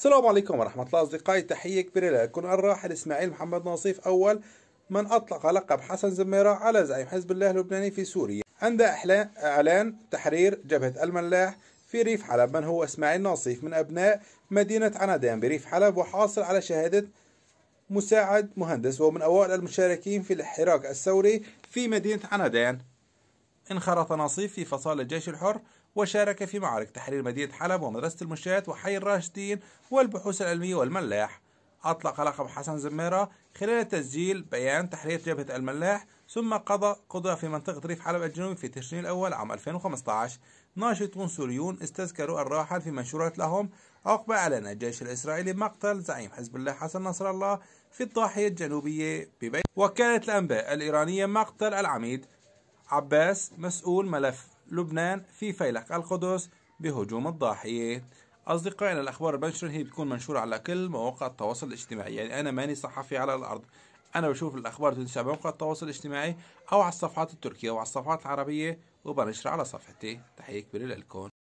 السلام عليكم ورحمة الله أصدقائي تحية كبيرة لكم الراحل إسماعيل محمد نصيف أول من أطلق لقب حسن زميرة على زعيم حزب الله اللبناني في سوريا عند إعلان تحرير جبهة الملاح في ريف حلب من هو إسماعيل ناصيف من أبناء مدينة عنادان بريف حلب وحاصل على شهادة مساعد مهندس ومن أوائل المشاركين في الحراك الثوري في مدينة عنادان انخرط نصيف في فصائل الجيش الحر وشارك في معارك تحرير مدينة حلب ومدرسة المشاة وحي الراشدين والبحوث العلمية والملاح أطلق لقب حسن زميرة خلال تسجيل بيان تحرير جبهة الملاح ثم قضى قضى في منطقة ريف حلب الجنوبي في تشرين الأول عام 2015 ناشطون سوريون استذكروا الراحل في منشورات لهم عقب أعلن الجيش الإسرائيلي مقتل زعيم حزب الله حسن نصر الله في الضاحية الجنوبية ببيت وكالة الأنباء الإيرانية مقتل العميد عباس مسؤول ملف لبنان في فيلق القدس بهجوم الضاحية أصدقائنا الأخبار البنشر هي بتكون منشورة على كل مواقع التواصل الاجتماعي يعني أنا ماني صحفي على الأرض أنا بشوف الأخبار تنشر على مواقع التواصل الاجتماعي أو على الصفحات التركية وعلى الصفحات العربية وبنشرها على صفحتي تحية كبيرة لكم